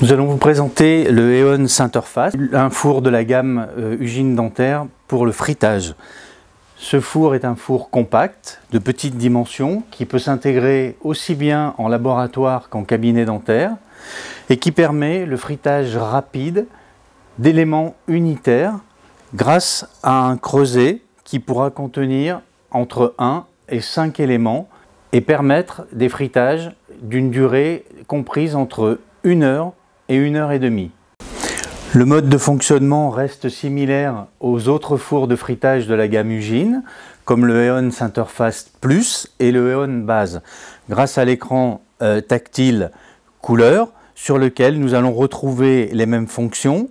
Nous allons vous présenter le Eon Interface, un four de la gamme euh, Ugine dentaire pour le fritage. Ce four est un four compact, de petite dimension, qui peut s'intégrer aussi bien en laboratoire qu'en cabinet dentaire et qui permet le fritage rapide d'éléments unitaires grâce à un creuset qui pourra contenir entre 1 et 5 éléments et permettre des fritages d'une durée comprise entre 1 heure et une heure et demie. Le mode de fonctionnement reste similaire aux autres fours de fritage de la gamme Ugine, comme le Eon Interface Plus et le Eon Base, grâce à l'écran euh, tactile couleur sur lequel nous allons retrouver les mêmes fonctions,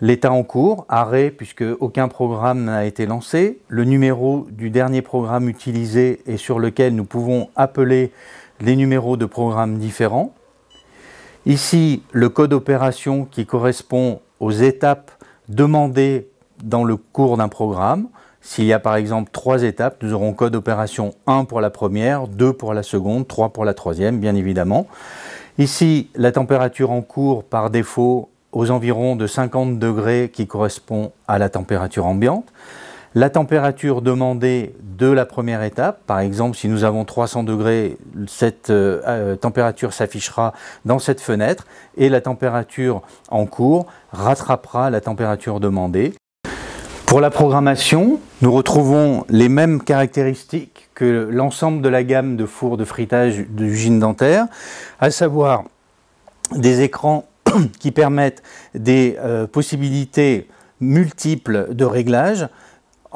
l'état en cours, arrêt puisque aucun programme n'a été lancé, le numéro du dernier programme utilisé et sur lequel nous pouvons appeler les numéros de programmes différents, Ici, le code opération qui correspond aux étapes demandées dans le cours d'un programme. S'il y a par exemple trois étapes, nous aurons code opération 1 pour la première, 2 pour la seconde, 3 pour la troisième, bien évidemment. Ici, la température en cours par défaut aux environs de 50 degrés qui correspond à la température ambiante la température demandée de la première étape. Par exemple, si nous avons 300 degrés, cette euh, euh, température s'affichera dans cette fenêtre et la température en cours rattrapera la température demandée. Pour la programmation, nous retrouvons les mêmes caractéristiques que l'ensemble de la gamme de fours de fritage d'usine dentaire, à savoir des écrans qui permettent des euh, possibilités multiples de réglages,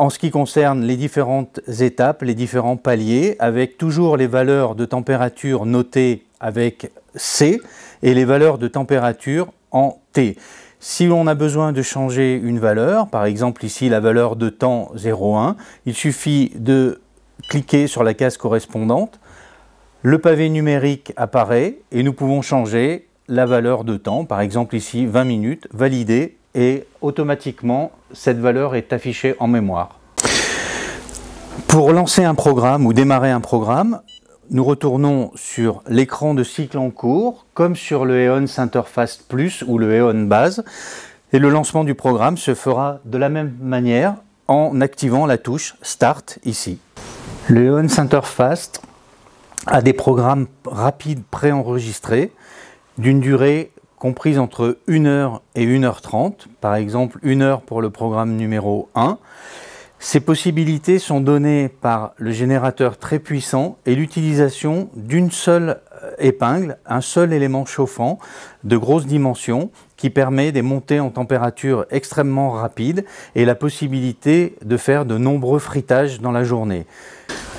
en ce qui concerne les différentes étapes, les différents paliers, avec toujours les valeurs de température notées avec C et les valeurs de température en T. Si on a besoin de changer une valeur, par exemple ici la valeur de temps 0,1, il suffit de cliquer sur la case correspondante, le pavé numérique apparaît et nous pouvons changer la valeur de temps, par exemple ici 20 minutes, valider et automatiquement, cette valeur est affichée en mémoire. Pour lancer un programme ou démarrer un programme, nous retournons sur l'écran de cycle en cours, comme sur le EON Interface Plus ou le EON Base, et le lancement du programme se fera de la même manière en activant la touche Start ici. Le EON Interface a des programmes rapides préenregistrés d'une durée comprise entre 1h et 1h30, par exemple 1h pour le programme numéro 1. Ces possibilités sont données par le générateur très puissant et l'utilisation d'une seule euh, épingle, un seul élément chauffant de grosse dimension qui permet des montées en température extrêmement rapides et la possibilité de faire de nombreux fritages dans la journée.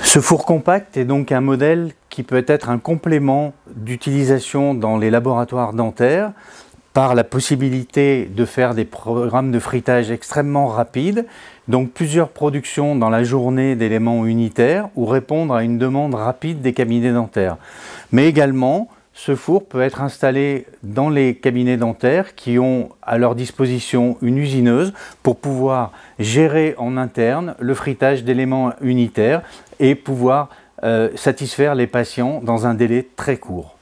Ce four compact est donc un modèle qui peut être un complément d'utilisation dans les laboratoires dentaires par la possibilité de faire des programmes de fritage extrêmement rapides, donc plusieurs productions dans la journée d'éléments unitaires ou répondre à une demande rapide des cabinets dentaires. Mais également, ce four peut être installé dans les cabinets dentaires qui ont à leur disposition une usineuse pour pouvoir gérer en interne le fritage d'éléments unitaires et pouvoir euh, satisfaire les patients dans un délai très court.